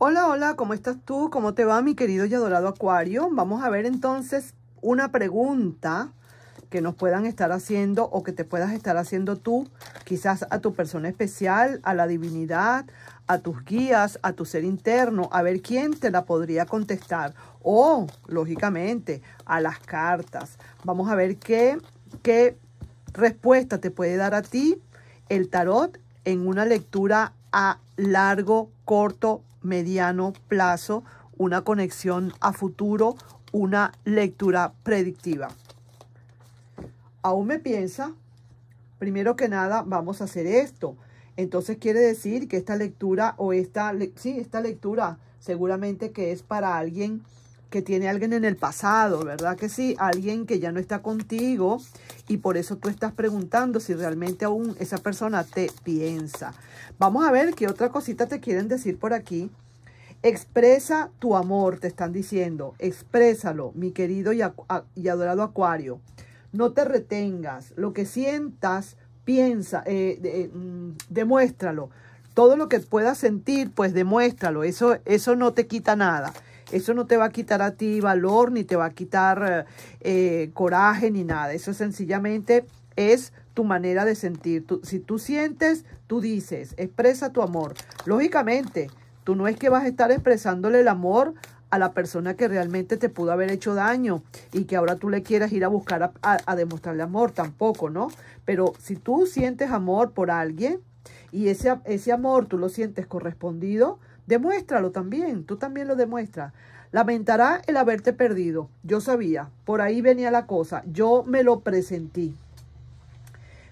Hola, hola, ¿cómo estás tú? ¿Cómo te va mi querido y adorado acuario? Vamos a ver entonces una pregunta que nos puedan estar haciendo o que te puedas estar haciendo tú, quizás a tu persona especial, a la divinidad, a tus guías, a tu ser interno, a ver quién te la podría contestar o, lógicamente, a las cartas. Vamos a ver qué, qué respuesta te puede dar a ti el tarot en una lectura a largo, corto mediano plazo, una conexión a futuro, una lectura predictiva. Aún me piensa, primero que nada vamos a hacer esto. Entonces quiere decir que esta lectura o esta, sí, esta lectura seguramente que es para alguien que tiene alguien en el pasado, ¿verdad que sí? Alguien que ya no está contigo y por eso tú estás preguntando si realmente aún esa persona te piensa. Vamos a ver qué otra cosita te quieren decir por aquí. Expresa tu amor, te están diciendo. Exprésalo, mi querido y, adorado Acuario. No te retengas. Lo que sientas, piensa, eh, eh, mm, demuéstralo. Todo lo que puedas sentir, pues demuéstralo. Eso, eso no te quita nada. Eso no te va a quitar a ti valor, ni te va a quitar eh, eh, coraje, ni nada. Eso sencillamente es tu manera de sentir. si tú sientes, tú dices, expresa tu amor. Lógicamente, tú no es que vas a estar expresándole el amor a la persona que realmente te pudo haber hecho daño y que ahora tú le quieras ir a buscar a, a, demostrarle amor, tampoco, ¿no? Pero si tú sientes amor por alguien y ese, ese amor tú lo sientes correspondido, Demuéstralo también, tú también lo demuestras. Lamentará el haberte perdido. Yo sabía, por ahí venía la cosa. Yo me lo presentí.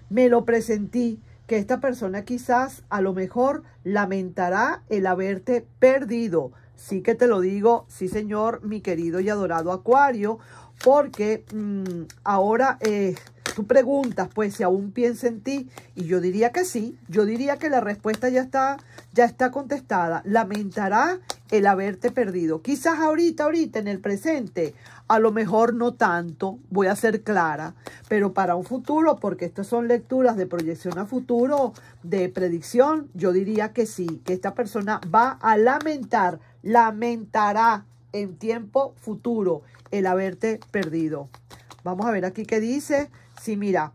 Me lo presentí que esta persona quizás a lo mejor lamentará el haberte perdido. Sí que te lo digo, sí señor, mi querido y adorado Acuario, porque mm, ahora... Eh, tú preguntas, pues, si aún piensa en ti, y yo diría que sí, yo diría que la respuesta ya está, ya está contestada. Lamentará el haberte perdido. Quizás ahorita, ahorita, en el presente, a lo mejor no tanto, voy a ser clara, pero para un futuro, porque estas son lecturas de proyección a futuro, de predicción, yo diría que sí, que esta persona va a lamentar, lamentará en tiempo futuro el haberte perdido. Vamos a ver aquí qué dice. Sí, mira,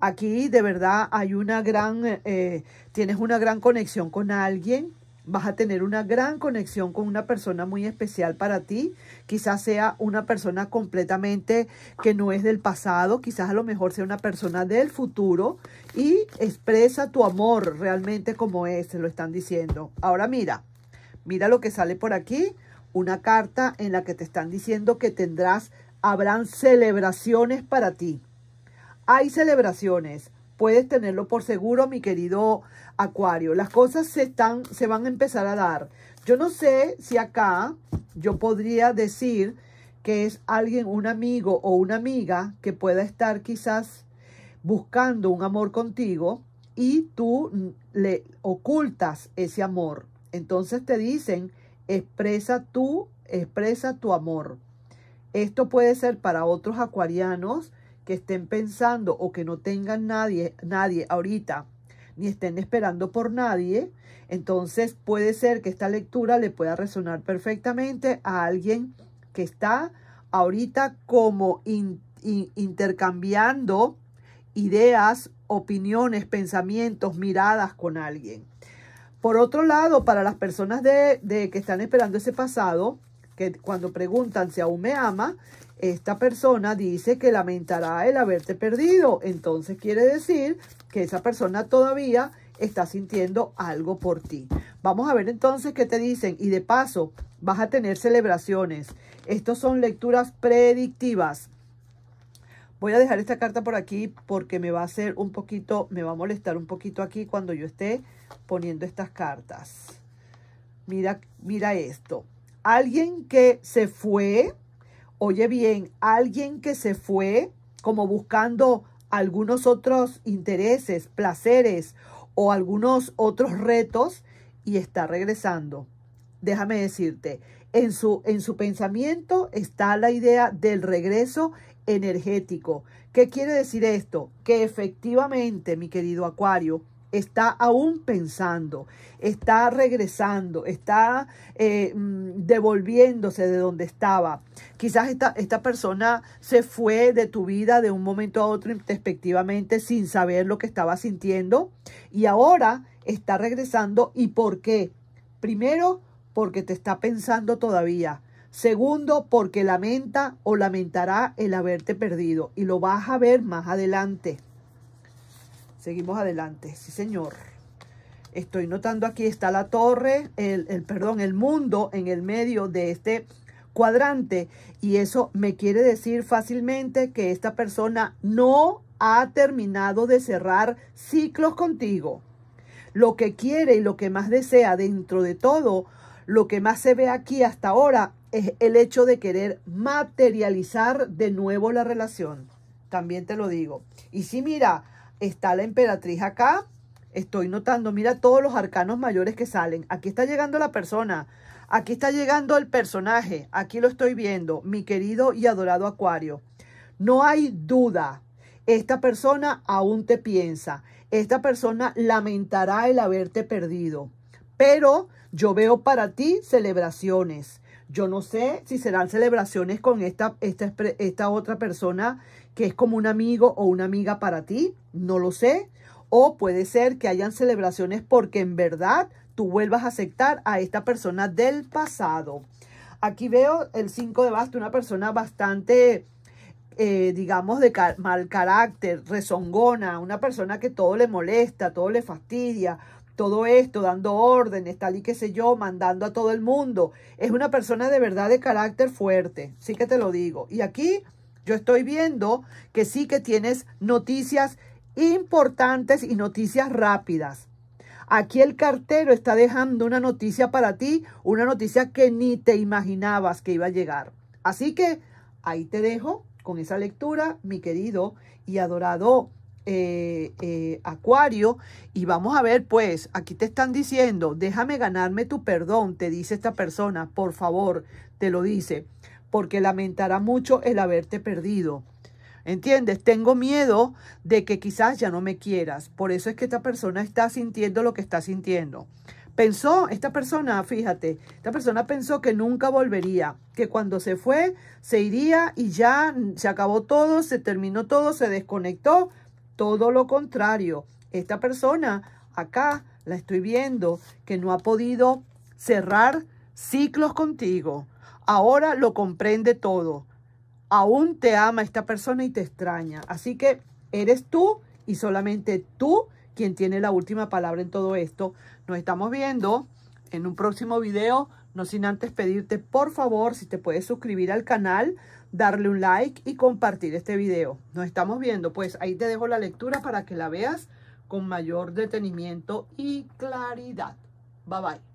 aquí de verdad hay una gran, eh, tienes una gran conexión con alguien, vas a tener una gran conexión con una persona muy especial para ti. Quizás sea una persona completamente que no es del pasado, quizás a lo mejor sea una persona del futuro y expresa tu amor realmente como es, se lo están diciendo. Ahora mira, mira lo que sale por aquí, una carta en la que te están diciendo que tendrás, habrán celebraciones para ti hay celebraciones. Puedes tenerlo por seguro, mi querido Acuario. Las cosas se, están, se van a empezar a dar. Yo no sé si acá yo podría decir que es alguien, un amigo o una amiga que pueda estar quizás buscando un amor contigo y tú le ocultas ese amor. Entonces te dicen, expresa tú, expresa tu amor. Esto puede ser para otros acuarianos que estén pensando o que no tengan nadie, nadie ahorita, ni estén esperando por nadie, entonces puede ser que esta lectura le pueda resonar perfectamente a alguien que está ahorita como intercambiando ideas, opiniones, pensamientos, miradas con alguien. Por otro lado, para las personas de, que están esperando ese pasado, que cuando preguntan si aún me ama, esta persona dice que lamentará el haberte perdido. Entonces quiere decir que esa persona todavía está sintiendo algo por ti. Vamos a ver entonces qué te dicen. Y de paso, vas a tener celebraciones. Estos son lecturas predictivas. Voy a dejar esta carta por aquí porque me va a hacer un poquito, me va a molestar un poquito aquí cuando yo esté poniendo estas cartas. Mira, mira esto. Alguien que se fue, oye bien, alguien que se fue como buscando algunos otros intereses, placeres o algunos otros retos y está regresando. Déjame decirte, en su, en su pensamiento está la idea del regreso energético. ¿Qué quiere decir esto? Que efectivamente, mi querido Acuario, está aún pensando, está regresando, está eh, mm, devolviéndose de donde estaba. Quizás esta, esta persona se fue de tu vida de un momento a otro introspectivamente sin saber lo que estaba sintiendo y ahora está regresando. ¿Y por qué? Primero, porque te está pensando todavía. Segundo, porque lamenta o lamentará el haberte perdido y lo vas a ver más adelante. Seguimos adelante. Sí, señor. Estoy notando aquí está la torre, el, perdón, el mundo en el medio de este cuadrante. Y eso me quiere decir fácilmente que esta persona no ha terminado de cerrar ciclos contigo. Lo que quiere y lo que más desea dentro de todo, lo que más se ve aquí hasta ahora es el hecho de querer materializar de nuevo la relación. También te lo digo. Y si mira, está la emperatriz acá. Estoy notando, mira todos los arcanos mayores que salen. Aquí está llegando la persona. Aquí está llegando el personaje. Aquí lo estoy viendo, mi querido y adorado Acuario. No hay duda. Esta persona aún te piensa. Esta persona lamentará el haberte perdido. Pero yo veo para ti celebraciones. Yo no sé si serán celebraciones con esta, esta, otra persona que es como un amigo o una amiga para ti, no lo sé. O puede ser que hayan celebraciones porque en verdad tú vuelvas a aceptar a esta persona del pasado. Aquí veo el 5 de basto, una persona bastante, eh, digamos, de mal carácter, rezongona, una persona que todo le molesta, todo le fastidia, todo esto, dando órdenes, tal y qué sé yo, mandando a todo el mundo. Es una persona de verdad de carácter fuerte, sí que te lo digo. Y aquí yo estoy viendo que sí que tienes noticias importantes y noticias rápidas. Aquí el cartero está dejando una noticia para ti, una noticia que ni te imaginabas que iba a llegar. Así que ahí te dejo con esa lectura, mi querido y adorado eh, eh, acuario, y vamos a ver, pues, aquí te están diciendo, déjame ganarme tu perdón, te dice esta persona, por favor, te lo dice, porque lamentará mucho el haberte perdido. ¿Entiendes? Tengo miedo de que quizás ya no me quieras. Por eso es que esta persona está sintiendo lo que está sintiendo. Pensó, esta persona, fíjate, esta persona pensó que nunca volvería, que cuando se fue, se iría y ya se acabó todo, se terminó todo, se desconectó todo lo contrario, esta persona acá la estoy viendo que no ha podido cerrar ciclos contigo. Ahora lo comprende todo. Aún te ama esta persona y te extraña. Así que eres tú y solamente tú quien tiene la última palabra en todo esto. Nos estamos viendo en un próximo video. No sin antes pedirte, por favor, si te puedes suscribir al canal, darle un like y compartir este video. Nos estamos viendo, pues ahí te dejo la lectura para que la veas con mayor detenimiento y claridad. Bye, bye.